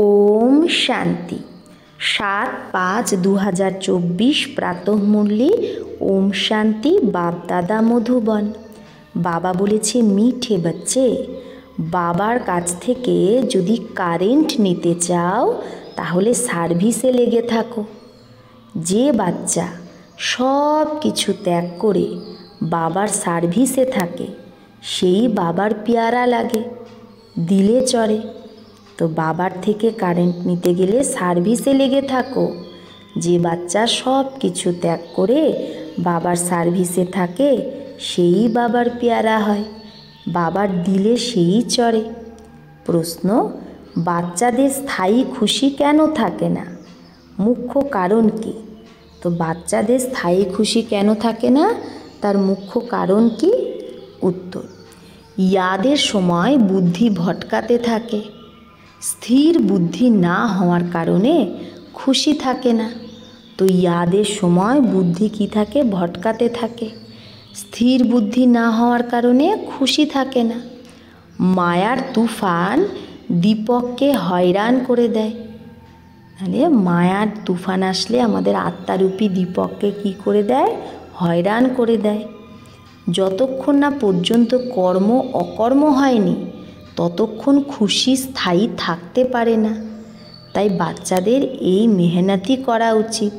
ওম শান্তি সাত পাঁচ দু হাজার চব্বিশ প্রাতঃমূল্যে ওম শান্তি বাপদাদা মধুবন বাবা বলেছে মিঠে বাচ্চে বাবার কাছ থেকে যদি কারেন্ট নিতে চাও তাহলে সার্ভিসে লেগে থাকো যে বাচ্চা সব কিছু ত্যাগ করে বাবার সার্ভিসে থাকে সেই বাবার পেয়ারা লাগে দিলে চড়ে তো বাবার থেকে কারেন্ট নিতে গেলে সার্ভিসে লেগে থাকো যে বাচ্চা সব কিছু ত্যাগ করে বাবার সার্ভিসে থাকে সেই বাবার পেয়ারা হয় বাবার দিলে সেই চড়ে প্রশ্ন বাচ্চাদের স্থায়ী খুশি কেন থাকে না মুখ্য কারণ কি তো বাচ্চাদের স্থায়ী খুশি কেন থাকে না তার মুখ্য কারণ কি উত্তর ইয়াদের সময় বুদ্ধি ভটকাতে থাকে স্থির বুদ্ধি না হওয়ার কারণে খুশি থাকে না তো ইয়াদের সময় বুদ্ধি কি থাকে ভটকাতে থাকে স্থির বুদ্ধি না হওয়ার কারণে খুশি থাকে না মায়ার তুফান দীপককে হয়রান করে দেয় মানে মায়ার তুফান আসলে আমাদের আত্মারূপী দীপককে কি করে দেয় হয়রান করে দেয় যতক্ষণ না পর্যন্ত কর্ম অকর্ম হয়নি ততক্ষণ খুশি স্থায়ী থাকতে পারে না তাই বাচ্চাদের এই মেহনতি করা উচিত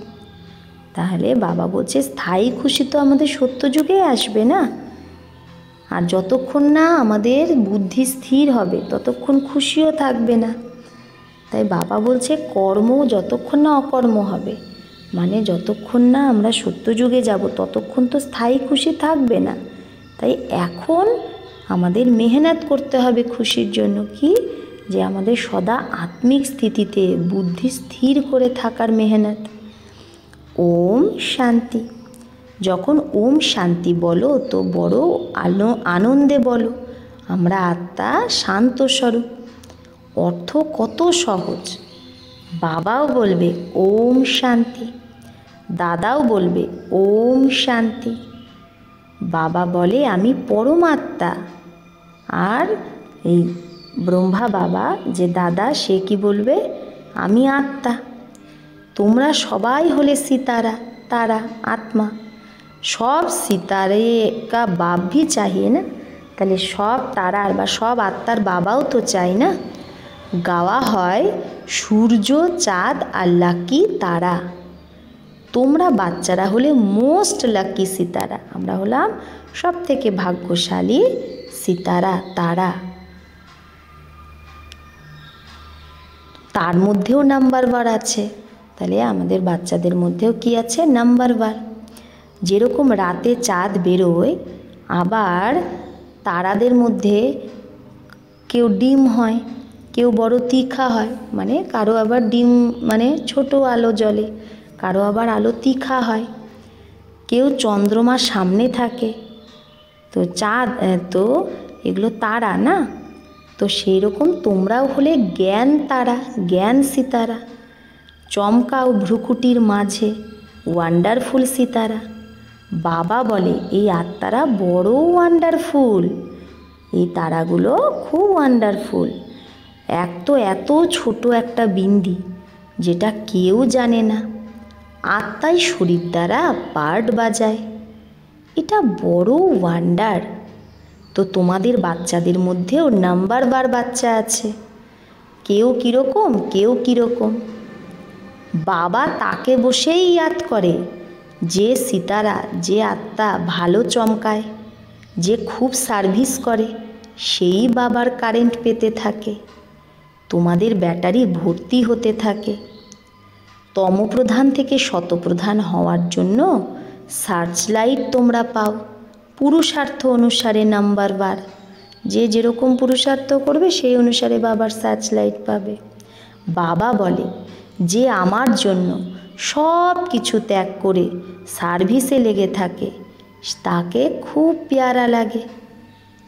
তাহলে বাবা বলছে স্থায়ী খুশি তো আমাদের সত্য যুগে আসবে না আর যতক্ষণ না আমাদের বুদ্ধি স্থির হবে ততক্ষণ খুশিও থাকবে না তাই বাবা বলছে কর্ম যতক্ষণ না অকর্ম হবে মানে যতক্ষণ না আমরা সত্য যুগে যাব ততক্ষণ তো স্থায়ী খুশি থাকবে না তাই এখন আমাদের মেহনত করতে হবে খুশির জন্য কি যে আমাদের সদা আত্মিক স্থিতিতে বুদ্ধি স্থির করে থাকার মেহনত ওম শান্তি যখন ওম শান্তি বলো তো বড় আলো আনন্দে বলো আমরা আত্মা শান্ত স্বরূপ অর্থ কত সহজ বাবাও বলবে ওম শান্তি দাদাও বলবে ওম শান্তি বাবা বলে আমি পরমাত্মা আর এই ব্রহ্মা বাবা যে দাদা সে কি বলবে আমি আত্মা তোমরা সবাই হলে সীতারা তারা আত্মা সব সীতারে কা বাপভি চাহিয়ে না তাহলে সব তারার বা সব আত্মার বাবাও তো চাই না গাওয়া হয় সূর্য চাঁদ আর লাকি তারা তোমরা বাচ্চারা হলে মোস্ট লাকি সিতারা আমরা হলাম সব থেকে ভাগ্যশালী সিতারা তারা তার মধ্যেও নাম্বার বার আছে তাহলে আমাদের বাচ্চাদের মধ্যেও কি আছে নাম্বার বার যেরকম রাতে চাঁদ বেরোয় আবার তারাদের মধ্যে কেউ ডিম হয় কেউ বড় তীখা হয় মানে কারো আবার ডিম মানে ছোট আলো জলে কারো আবার আলো তীখা হয় কেউ চন্দ্রমা সামনে থাকে তো চাঁদ তো এগুলো তারা না তো সেই রকম তোমরাও হলে জ্ঞান তারা জ্ঞান সিতারা চমকাও ভ্রুকুটির মাঝে ওয়ান্ডারফুল সিতারা বাবা বলে এই আত্মারা বড় ওয়ান্ডারফুল এই তারাগুলো খুব ওয়ান্ডারফুল এক তো এত ছোট একটা বিন্দি যেটা কেউ জানে না আত্মাই শরীর দ্বারা পার্ট বাজায় এটা বড় ওয়ান্ডার তো তোমাদের বাচ্চাদের মধ্যেও নাম্বার বার বাচ্চা আছে কেউ কীরকম কেউ কীরকম বাবা তাকে বসেই ইয়াদ করে যে সিতারা যে আত্মা ভালো চমকায় যে খুব সার্ভিস করে সেই বাবার কারেন্ট পেতে থাকে তোমাদের ব্যাটারি ভর্তি হতে থাকে তমপ্রধান থেকে শতপ্রধান হওয়ার জন্য সার্চ লাইট তোমরা পাও পুরুষার্থ অনুসারে নাম্বার বার যে যেরকম পুরুষার্থ করবে সেই অনুসারে বাবার সার্চ লাইট পাবে বাবা বলে যে আমার জন্য সব কিছু ত্যাগ করে সার্ভিসে লেগে থাকে তাকে খুব পেয়ারা লাগে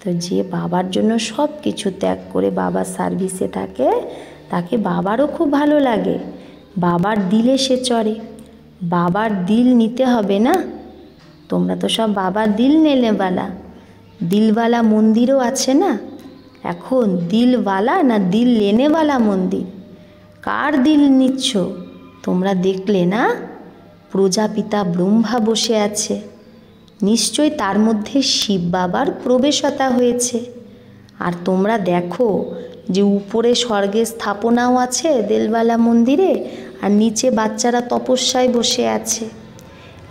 তো যে বাবার জন্য সব কিছু ত্যাগ করে বাবার সার্ভিসে থাকে তাকে বাবারও খুব ভালো লাগে বাবার দিলে সে চড়ে বাবার দিল নিতে হবে না তোমরা তো সব বাবার দিল নেলেবালা দিলওয়ালা মন্দিরও আছে না এখন দিলওয়ালা না দিল লেনেওয়ালা মন্দির কার দিল নিচ্ছ তোমরা দেখলে না প্রজাপিতা ব্রহ্মা বসে আছে নিশ্চয় তার মধ্যে শিব বাবার প্রবেশতা হয়েছে আর তোমরা দেখো যে উপরে স্বর্গের স্থাপনাও আছে দেলবালা মন্দিরে আর নিচে বাচ্চারা তপস্যায় বসে আছে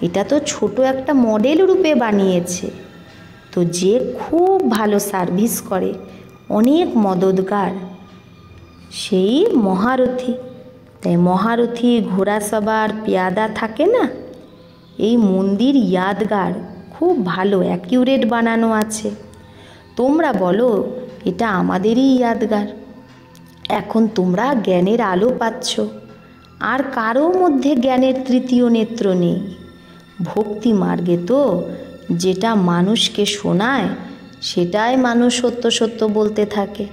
এটা তো ছোট একটা মডেল রূপে বানিয়েছে তো যে খুব ভালো সার্ভিস করে অনেক মদতগার সেই মহারথী তাই মহারথী সবার পেয়াদা থাকে না এই মন্দির ইয়াদগার খুব ভালো অ্যাকিউরেট বানানো আছে তোমরা বলো এটা আমাদেরই ইয়াদগার এখন তোমরা জ্ঞানের আলো পাচ্ছ আর কারো মধ্যে জ্ঞানের তৃতীয় নেত্র নেই ভক্তি মার্গে তো যেটা মানুষকে শোনায় সেটাই মানুষ সত্য সত্য বলতে থাকে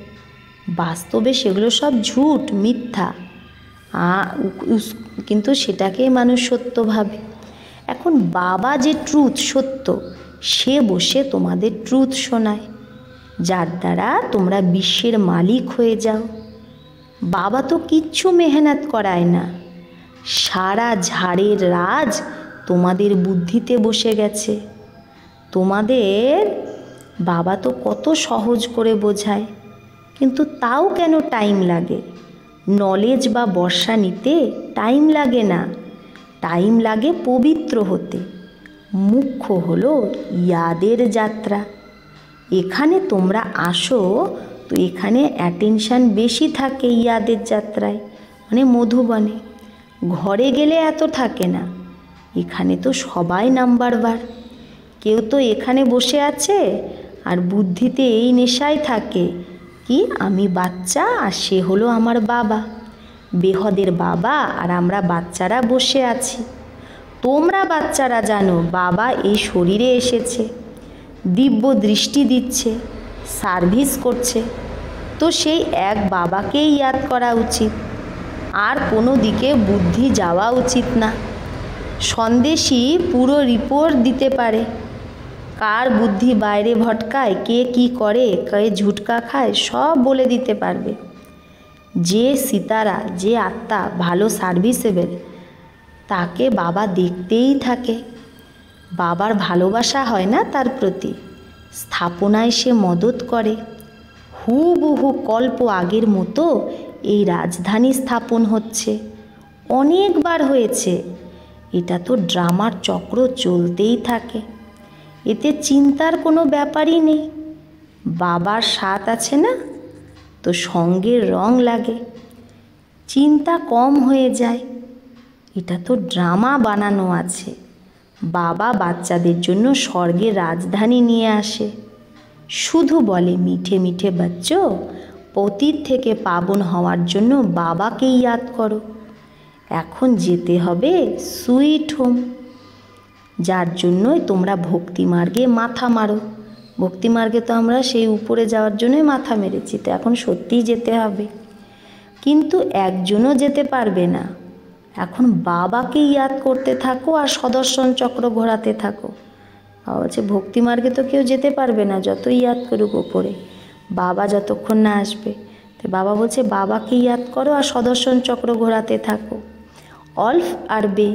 বাস্তবে সেগুলো সব ঝুট মিথ্যা কিন্তু সেটাকেই মানুষ সত্য ভাবে এখন বাবা যে ট্রুথ সত্য সে বসে তোমাদের ট্রুথ শোনায় যার দ্বারা তোমরা বিশ্বের মালিক হয়ে যাও বাবা তো কিচ্ছু মেহনত করায় না সারা ঝাড়ের রাজ তোমাদের বুদ্ধিতে বসে গেছে তোমাদের বাবা তো কত সহজ করে বোঝায় কিন্তু তাও কেন টাইম লাগে নলেজ বা বর্ষা নিতে টাইম লাগে না টাইম লাগে পবিত্র হতে মুখ্য হলো ইয়াদের যাত্রা এখানে তোমরা আসো তো এখানে অ্যাটেনশান বেশি থাকে ইয়াদের যাত্রায় মানে মধুবনে ঘরে গেলে এত থাকে না এখানে তো সবাই নাম্বার বার কেউ তো এখানে বসে আছে আর বুদ্ধিতে এই নেশায় থাকে কি আমি বাচ্চা আর সে হলো আমার বাবা বেহদের বাবা আর আমরা বাচ্চারা বসে আছি তোমরা বাচ্চারা জানো বাবা এই শরীরে এসেছে দিব্য দৃষ্টি দিচ্ছে সার্ভিস করছে তো সেই এক বাবাকেই ইয়াদ করা উচিত আর কোনো দিকে বুদ্ধি যাওয়া উচিত না সন্দেশই পুরো রিপোর্ট দিতে পারে কার বুদ্ধি বাইরে ভটকায় কে কি করে কে ঝুটকা খায় সব বলে দিতে পারবে যে সীতারা যে আত্মা ভালো সার্ভিসেবেল তাকে বাবা দেখতেই থাকে বাবার ভালোবাসা হয় না তার প্রতি স্থাপনায় সে মদত করে হুবহু কল্প আগের মতো এই রাজধানী স্থাপন হচ্ছে অনেকবার হয়েছে এটা তো ড্রামার চক্র চলতেই থাকে এতে চিন্তার কোনো ব্যাপারই নেই বাবার স্বাদ আছে না তো সঙ্গে রং লাগে চিন্তা কম হয়ে যায় এটা তো ড্রামা বানানো আছে বাবা বাচ্চাদের জন্য স্বর্গের রাজধানী নিয়ে আসে শুধু বলে মিঠে মিঠে বাচ্চ পতির থেকে পাবন হওয়ার জন্য বাবাকেই ইয়াদ করো এখন যেতে হবে সুইট হোম যার জন্যই তোমরা ভক্তি মার্গে মাথা মারো ভক্তি মার্গে তো আমরা সেই উপরে যাওয়ার জন্যই মাথা মেরেছি তো এখন সত্যিই যেতে হবে কিন্তু একজনও যেতে পারবে না এখন বাবাকে ইয়াদ করতে থাকো আর সদর্শন চক্র ঘোরাতে থাকো বাবা বলছে ভক্তি মার্গে তো কেউ যেতে পারবে না যত ইয়াদ করুক ওপরে বাবা যতক্ষণ না আসবে তো বাবা বলছে বাবাকে ইয়াদ করো আর সদর্শন চক্র ঘোরাতে থাকো অলফ আর বে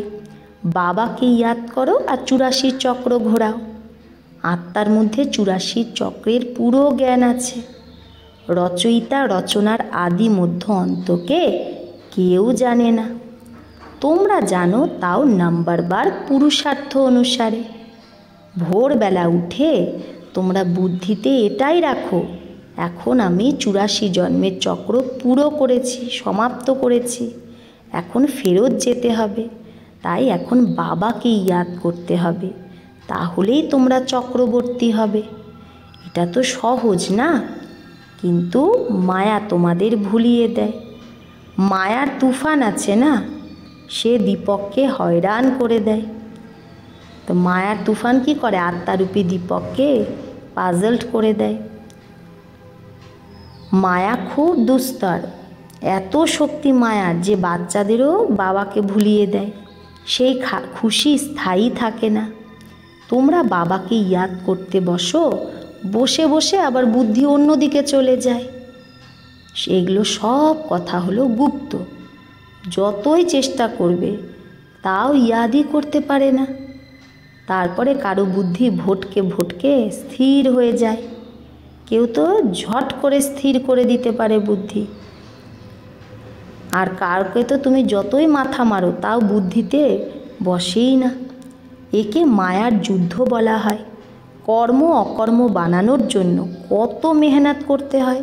বাবাকে ইয়াদ করো আর চুরাশি চক্র ঘোরাও আত্মার মধ্যে চুরাশি চক্রের পুরো জ্ঞান আছে রচয়িতা রচনার আদি মধ্য অন্তকে কেউ জানে না তোমরা জানো তাও নাম্বার বার পুরুষার্থ অনুসারে ভোরবেলা উঠে তোমরা বুদ্ধিতে এটাই রাখো এখন আমি চুরাশি জন্মের চক্র পুরো করেছি সমাপ্ত করেছি এখন ফেরত যেতে হবে তাই এখন বাবাকে ইয়াদ করতে হবে তাহলেই তোমরা চক্রবর্তী হবে এটা তো সহজ না কিন্তু মায়া তোমাদের ভুলিয়ে দেয় মায়ার তুফান আছে না সে দীপককে হয়রান করে দেয় তো মায়ার তুফান কি করে আত্মারূপী দীপককে পাজেলড করে দেয় মায়া খুব দুস্তর এত শক্তি মায়ার যে বাচ্চাদেরও বাবাকে ভুলিয়ে দেয় সেই খুশি স্থায়ী থাকে না তোমরা বাবাকে ইয়াদ করতে বসো বসে বসে আবার বুদ্ধি অন্যদিকে চলে যায় সেগুলো সব কথা হলো গুপ্ত যতই চেষ্টা করবে তাও ইয়াদি করতে পারে না তারপরে কারো বুদ্ধি ভটকে ভটকে স্থির হয়ে যায় কেউ তো ঝট করে স্থির করে দিতে পারে বুদ্ধি আর কারকে তো তুমি যতই মাথা মারো তাও বুদ্ধিতে বসেই না একে মায়ার যুদ্ধ বলা হয় কর্ম অকর্ম বানানোর জন্য কত মেহনত করতে হয়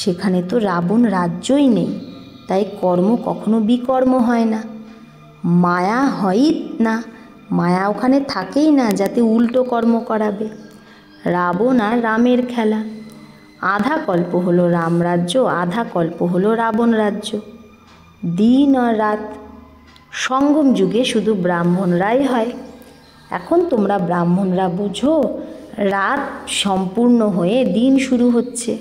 সেখানে তো রাবণ রাজ্যই নেই তাই কর্ম কখনো বিকর্ম হয় না মায়া হয়ই না মায়া ওখানে থাকেই না যাতে উল্টো কর্ম করাবে রাবণ আর রামের খেলা আধা কল্প হলো রাম রাজ্য আধা কল্প হলো রাবণ রাজ্য দিন আর রাত সঙ্গম যুগে শুধু ব্রাহ্মণরাই হয় এখন তোমরা ব্রাহ্মণরা বুঝো রাত সম্পূর্ণ হয়ে দিন শুরু হচ্ছে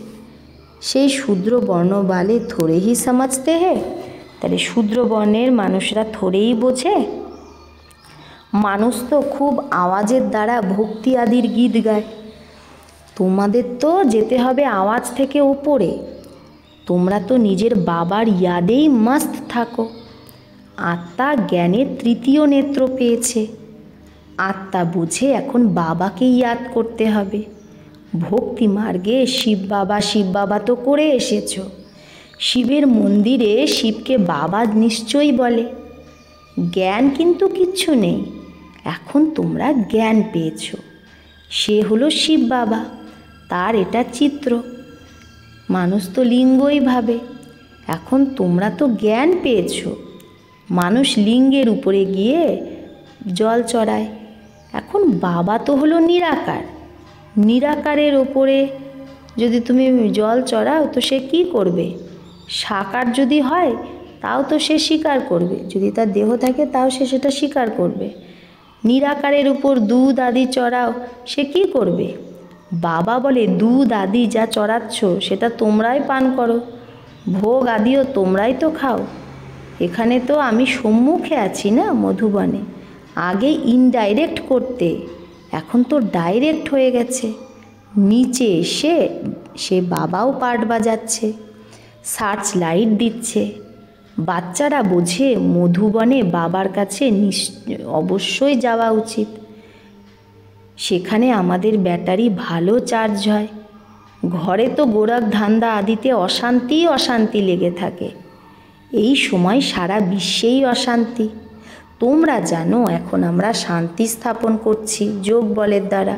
সেই শূদ্র বর্ণ বালে থোড়েই সমাজতে হে তাহলে শূদ্র বর্ণের মানুষরা থরেই বোঝে মানুষ তো খুব আওয়াজের দ্বারা ভক্তি আদির গীত গায় তোমাদের তো যেতে হবে আওয়াজ থেকে ওপরে তোমরা তো নিজের বাবার ইয়াদেই মাস্ত থাকো আত্মা জ্ঞানের তৃতীয় নেত্র পেয়েছে আত্মা বুঝে এখন বাবাকে ইয়াদ করতে হবে ভক্তি মার্গে শিব বাবা শিব বাবা তো করে এসেছ শিবের মন্দিরে শিবকে বাবা নিশ্চয়ই বলে জ্ঞান কিন্তু কিচ্ছু নেই এখন তোমরা জ্ঞান পেয়েছ সে হলো শিব বাবা তার এটা চিত্র মানুষ তো লিঙ্গই ভাবে এখন তোমরা তো জ্ঞান পেয়েছ মানুষ লিঙ্গের উপরে গিয়ে জল চড়ায় এখন বাবা তো হলো নিরাকার নিরাকারের ওপরে যদি তুমি জল চড়াও তো সে কি করবে সাকার যদি হয় তাও তো সে স্বীকার করবে যদি তার দেহ থাকে তাও সে সেটা স্বীকার করবে নিরাকারের উপর দুধ আদি চড়াও সে কি করবে বাবা বলে দুধ আদি যা চড়াচ্ছ সেটা তোমরাই পান করো ভোগ আদিও তোমরাই তো খাও এখানে তো আমি সম্মুখে আছি না মধুবনে আগে ইনডাইরেক্ট করতে এখন তো ডাইরেক্ট হয়ে গেছে নিচে এসে সে বাবাও পার্ট বাজাচ্ছে সার্চ লাইট দিচ্ছে বাচ্চারা বোঝে মধুবনে বাবার কাছে অবশ্যই যাওয়া উচিত সেখানে আমাদের ব্যাটারি ভালো চার্জ হয় ঘরে তো গোরাক ধান্দা আদিতে অশান্তি অশান্তি লেগে থাকে এই সময় সারা বিশ্বেই অশান্তি তোমরা জানো এখন আমরা শান্তি স্থাপন করছি যোগ বলের দ্বারা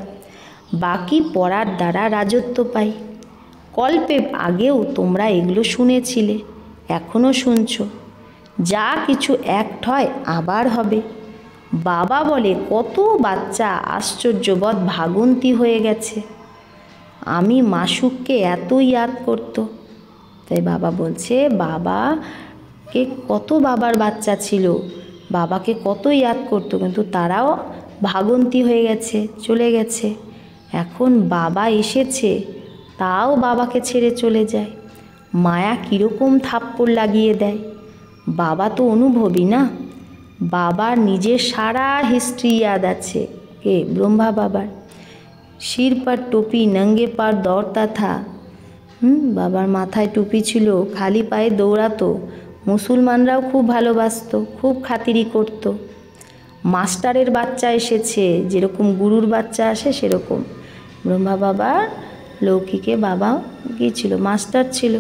বাকি পড়ার দ্বারা রাজত্ব পাই কল্পে আগেও তোমরা এগুলো শুনেছিলে এখনও শুনছ যা কিছু অ্যাক্ট হয় আবার হবে বাবা বলে কত বাচ্চা আশ্চর্যবৎ ভাগন্তি হয়ে গেছে আমি মাসুককে এত ইয়াদ করত তাই বাবা বলছে বাবাকে কত বাবার বাচ্চা ছিল বাবাকে কত ইয়াদ করতো কিন্তু তারাও ভাগন্তি হয়ে গেছে চলে গেছে এখন বাবা এসেছে তাও বাবাকে ছেড়ে চলে যায় মায়া কীরকম থাপ্পড় লাগিয়ে দেয় বাবা তো অনুভবী না বাবার নিজের সারা হিস্ট্রি ইয়াদ আছে কে ব্রহ্মা বাবার শির পার টুপি নঙ্গে পার দর তাথা হুম বাবার মাথায় টুপি ছিল খালি পায়ে দৌড়াতো মুসলমানরাও খুব ভালোবাসত খুব খাতিরি করত মাস্টারের বাচ্চা এসেছে যেরকম গুরুর বাচ্চা আসে সেরকম ব্রহ্মা বাবার লৌকিকে বাবা গিয়েছিল মাস্টার ছিল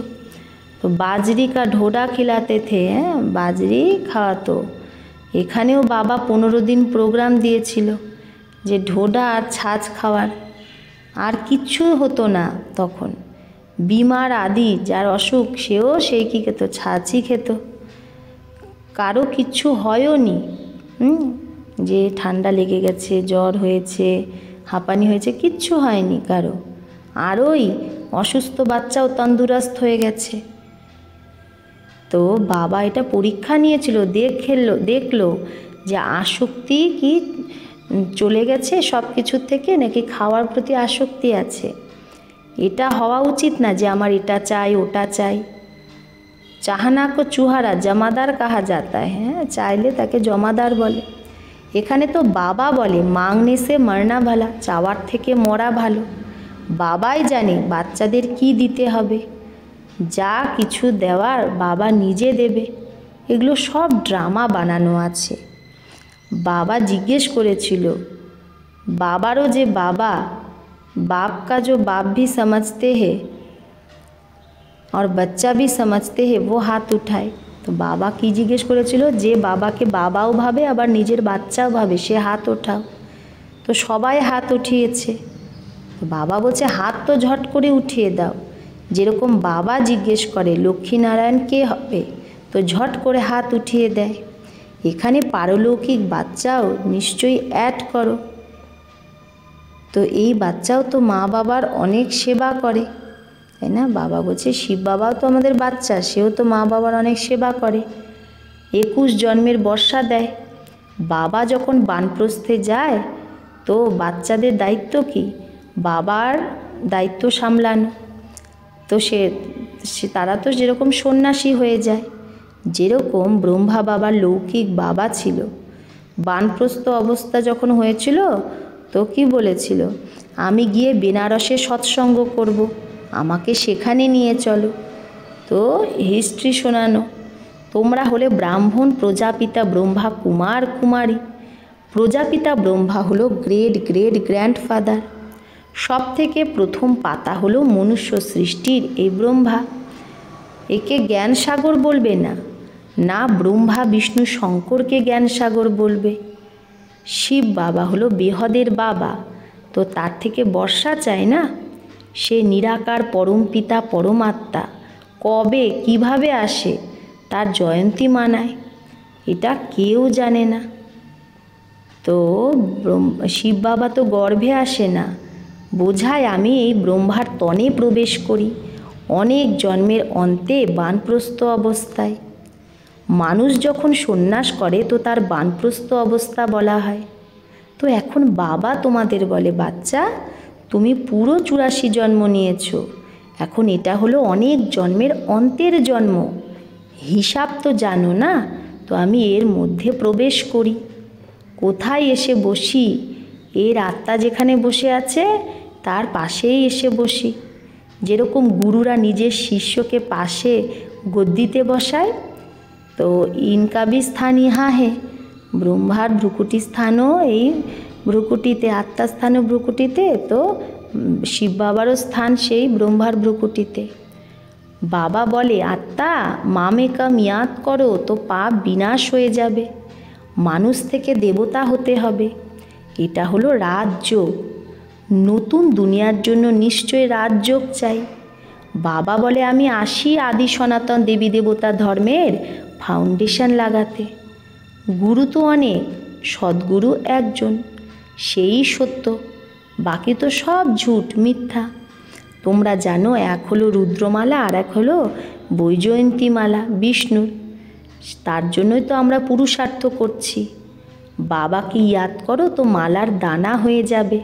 তো বাজরি কা ঢোডা খিলাতে থে হ্যাঁ বাজরি খাওয়াতো এখানেও বাবা পনেরো দিন প্রোগ্রাম দিয়েছিল যে ঢোডা আর ছাঁচ খাওয়ার আর কিচ্ছু হতো না তখন বিমার আদি যার অসুখ সেও সেই কী খেত ছাঁচি খেত কারো কিচ্ছু হয়ও নি হুম যে ঠান্ডা লেগে গেছে জ্বর হয়েছে হাঁপানি হয়েছে কিচ্ছু হয়নি কারো আর ওই অসুস্থ বাচ্চাও তন্দুরাস্ত হয়ে গেছে তো বাবা এটা পরীক্ষা নিয়েছিল দেখল দেখলো যে আসক্তি কি চলে গেছে সব কিছুর থেকে নাকি খাওয়ার প্রতি আসক্তি আছে এটা হওয়া উচিত না যে আমার এটা চাই ওটা চাই চাহানা কো চুহারা জমাদার কাহা যাতা হ্যাঁ? হ্যাঁ চাইলে তাকে জমাদার বলে এখানে তো বাবা বলে মাংনে সে মরনা ভালা চাওয়ার থেকে মরা ভালো বাবাই জানে বাচ্চাদের কি দিতে হবে যা কিছু দেওয়ার বাবা নিজে দেবে এগুলো সব ড্রামা বানানো আছে বাবা জিজ্ঞেস করেছিল বাবারও যে বাবা बाप का जो बाप भी समझते हैं और बच्चा भी समझते हैं वो हाथ উঠায় তো বাবা কি জিজ্ঞেস করেছিল যে বাবাকে বাবাও ভাবে আবার নিজের বাচ্চাও ভাবে সে হাত ওঠাও তো সবাই হাত উঠিয়েছে তো বাবা বলছে হাত তো ঝট করে উঠিয়ে দাও যেরকম বাবা জিজ্ঞেস করে লক্ষ্মীনারায়ণ কে হবে তো ঝট করে হাত উঠিয়ে দেয় এখানে পারলৌকিক বাচ্চাও নিশ্চয়ই অ্যাড করো তো এই বাচ্চাও তো মা বাবার অনেক সেবা করে তাই না বাবা বলছে শিব বাবাও তো আমাদের বাচ্চা সেও তো মা বাবার অনেক সেবা করে একুশ জন্মের বর্ষা দেয় বাবা যখন বানপ্রস্থে যায় তো বাচ্চাদের দায়িত্ব কি বাবার দায়িত্ব সামলানো তো সে তারা তো যেরকম সন্ন্যাসী হয়ে যায় যেরকম ব্রহ্মা বাবার লৌকিক বাবা ছিল বানপ্রস্থ অবস্থা যখন হয়েছিল তো কি বলেছিল আমি গিয়ে বেনারসে সৎসঙ্গ করব। আমাকে সেখানে নিয়ে চলো তো হিস্ট্রি শোনানো তোমরা হলে ব্রাহ্মণ প্রজাপিতা ব্রহ্মা কুমার কুমারী প্রজাপিতা ব্রহ্মা হলো গ্রেট গ্রেট গ্র্যান্ডফাদার সব থেকে প্রথম পাতা হলো মনুষ্য সৃষ্টির এই ব্রহ্মা একে জ্ঞানসাগর বলবে না না ব্রহ্মা বিষ্ণু শঙ্করকে জ্ঞানসাগর বলবে শিব বাবা হলো বেহদের বাবা তো তার থেকে বর্ষা চায় না সে নিরাকার পরম পিতা পরমাত্মা কবে কিভাবে আসে তার জয়ন্তী মানায় এটা কেউ জানে না তো শিব বাবা তো গর্ভে আসে না বোঝায় আমি এই ব্রহ্মার তনে প্রবেশ করি অনেক জন্মের অন্তে বানপ্রস্ত অবস্থায় মানুষ যখন সন্ন্যাস করে তো তার বানপ্রস্ত অবস্থা বলা হয় তো এখন বাবা তোমাদের বলে বাচ্চা তুমি পুরো চুরাশি জন্ম নিয়েছ এখন এটা হলো অনেক জন্মের অন্তের জন্ম হিসাব তো জানো না তো আমি এর মধ্যে প্রবেশ করি কোথায় এসে বসি এর আত্মা যেখানে বসে আছে তার পাশেই এসে বসি যেরকম গুরুরা নিজের শিষ্যকে পাশে গদ্দিতে বসায় तो इनका भी स्थान यहाँ है ব্রহ্মার ভ্রুকুটি স্থানও এই ভ্রুকুটিতে আত্মা স্থানও ভ্রুকুটিতে তো শিব বাবারও স্থান সেই ব্রহ্মার ভ্রুকুটিতে বাবা বলে আত্মা মামেকা মিয়াদ করো তো পাপ বিনাশ হয়ে যাবে মানুষ থেকে দেবতা হতে হবে এটা হলো রাজ্য নতুন দুনিয়ার জন্য নিশ্চয় রাজযোগ চাই বাবা বলে আমি আসি আদি সনাতন দেবী দেবতা ধর্মের ফাউন্ডেশন লাগাতে গুরু তো অনেক সদ্গুরু একজন সেই সত্য বাকি তো সব ঝুট মিথ্যা তোমরা জানো এক হলো রুদ্রমালা আর এক হলো বৈজয়ন্তীমালা বিষ্ণুর তার জন্যই তো আমরা পুরুষার্থ করছি বাবাকে ইয়াদ করো তো মালার দানা হয়ে যাবে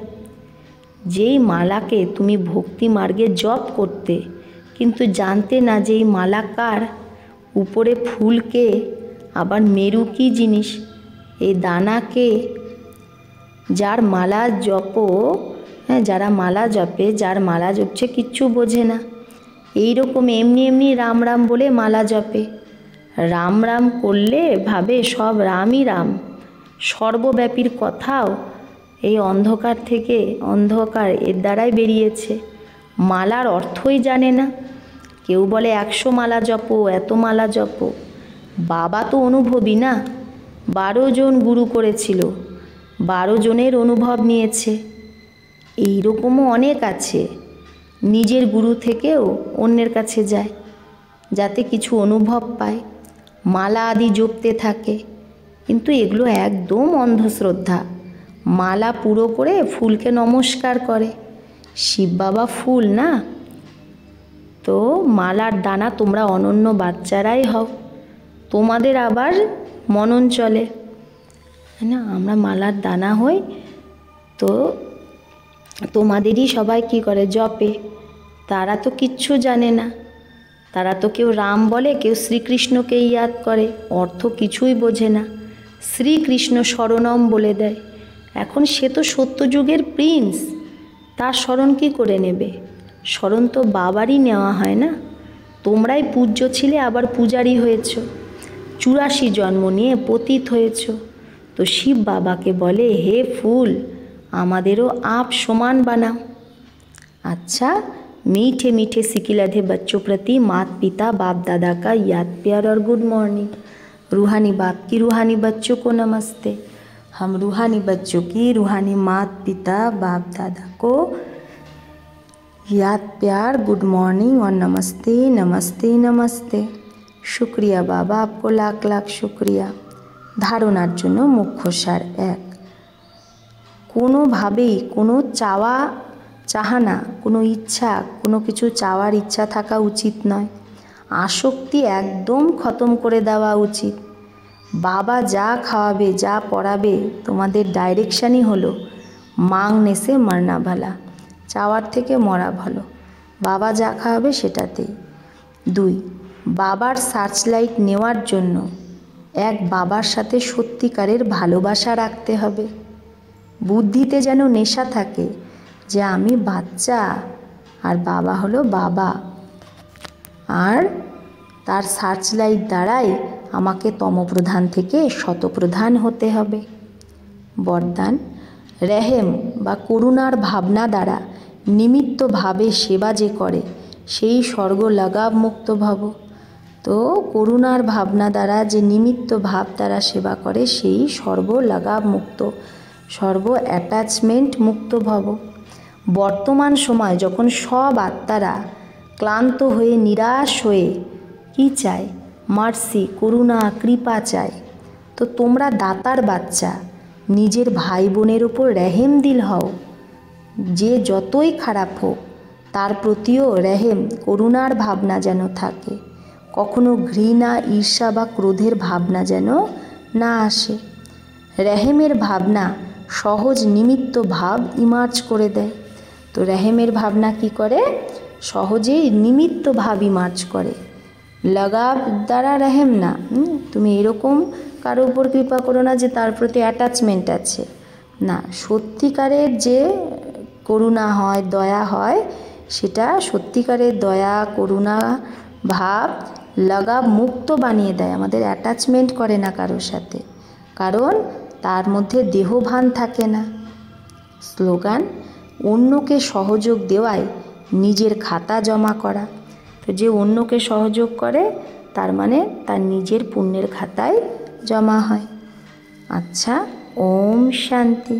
যেই মালাকে তুমি ভক্তি মার্গে জপ করতে কিন্তু জানতে না যে এই মালা কার উপরে ফুলকে আবার মেরু কি জিনিস এই দানাকে যার মালা জপ হ্যাঁ যারা মালা জপে যার মালা জপছে কিচ্ছু বোঝে না এই রকম এমনি এমনি রাম রাম বলে মালা জপে রাম রাম করলে ভাবে সব রামই রাম সর্বব্যাপীর কথাও এই অন্ধকার থেকে অন্ধকার এর দ্বারাই বেরিয়েছে মালার অর্থই জানে না কেউ বলে একশো মালা জপো এত মালা জপো বাবা তো অনুভবী না বারো জন গুরু করেছিল বারো জনের অনুভব নিয়েছে এই রকমও অনেক আছে নিজের গুরু থেকেও অন্যের কাছে যায় যাতে কিছু অনুভব পায় মালা আদি জপতে থাকে কিন্তু এগুলো একদম অন্ধশ্রদ্ধা মালা পুরো করে ফুলকে নমস্কার করে শিব বাবা ফুল না তো মালার দানা তোমরা অনন্য বাচ্চারাই হও তোমাদের আবার মনন চলে না আমরা মালার দানা হই তো তোমাদেরই সবাই কি করে জপে তারা তো কিচ্ছু জানে না তারা তো কেউ রাম বলে কেউ শ্রীকৃষ্ণকে ইয়াদ করে অর্থ কিছুই বোঝে না শ্রীকৃষ্ণ শরণম বলে দেয় এখন সে তো সত্যযুগের প্রিন্স তার স্মরণ কী করে নেবে স্মরণ তো বাবারই নেওয়া হয় না তোমরাই পূজ্য ছিলে আবার পূজারই হয়েছ চুরাশি জন্ম নিয়ে পতিত হয়েছ তো শিব বাবাকে বলে হে ফুল আমাদেরও আপ সমান বানা আচ্ছা মিঠে মিঠে সিকিলাধে প্রতি মাত পিতা বাপ দাদা কা ইয়াদ পেয়ার অর গুড মর্নিং রুহানি বাপ কি রুহানি বচ্চো কো নমস্তে হাম রুহানি বচ্চো কি রুহানি মাত পিতা বাপ দাদা কো याद प्यार गुड मॉर्निंग और नमस्ते नमस्ते नमस्ते শুক্রিয়া বাবা আপকো লাখ লাখ শুক্রিয়া ধারণার জন্য মুখ্য সার এক কোনোভাবেই কোনো চাওয়া চাহানা কোনো ইচ্ছা কোনো কিছু চাওয়ার ইচ্ছা থাকা উচিত নয় আসক্তি একদম খতম করে দেওয়া উচিত বাবা যা খাওয়াবে যা পড়াবে তোমাদের ডাইরেকশানই হলো মাংনেসে মারনা ভালা চাওয়ার থেকে মরা ভালো বাবা যা খাওয়াবে সেটাতেই দুই বাবার সার্চ লাইট নেওয়ার জন্য এক বাবার সাথে সত্যিকারের ভালোবাসা রাখতে হবে বুদ্ধিতে যেন নেশা থাকে যে আমি বাচ্চা আর বাবা হলো বাবা আর তার সার্চ লাইট দ্বারাই আমাকে তমপ্রধান থেকে শতপ্রধান হতে হবে বরদান রেহেম বা করুণার ভাবনা দ্বারা নিমিত্তভাবে সেবা যে করে সেই স্বর্গ লাগাব মুক্ত ভব তো করুণার ভাবনা দ্বারা যে নিমিত্ত ভাব দ্বারা সেবা করে সেই সর্ব লাগাব মুক্ত সর্ব অ্যাটাচমেন্ট মুক্ত ভব বর্তমান সময় যখন সব আত্মারা ক্লান্ত হয়ে নিরাশ হয়ে কি চায় মার্সি করুণা কৃপা চায় তো তোমরা দাতার বাচ্চা নিজের ভাই বোনের ওপর রেহেমদিল হও যে যতই খারাপ হোক তার প্রতিও রেহেম করুণার ভাবনা যেন থাকে কখনো ঘৃণা ঈর্ষা বা ক্রোধের ভাবনা যেন না আসে রেহেমের ভাবনা সহজ নিমিত্ত ভাব ইমার্জ করে দেয় তো রেহেমের ভাবনা কি করে সহজে নিমিত্ত ভাব ইমার্জ করে লাগাব দ্বারা রেহেম না তুমি এরকম কারো উপর কৃপা করো না যে তার প্রতি অ্যাটাচমেন্ট আছে না সত্যিকারের যে করুণা হয় দয়া হয় সেটা সত্যিকারের দয়া করুণা ভাব লাগা মুক্ত বানিয়ে দেয় আমাদের অ্যাটাচমেন্ট করে না কারোর সাথে কারণ তার মধ্যে দেহভান থাকে না স্লোগান অন্যকে সহযোগ দেওয়াই নিজের খাতা জমা করা তো যে অন্যকে সহযোগ করে তার মানে তার নিজের পুণ্যের খাতায় জমা হয় আচ্ছা ওম শান্তি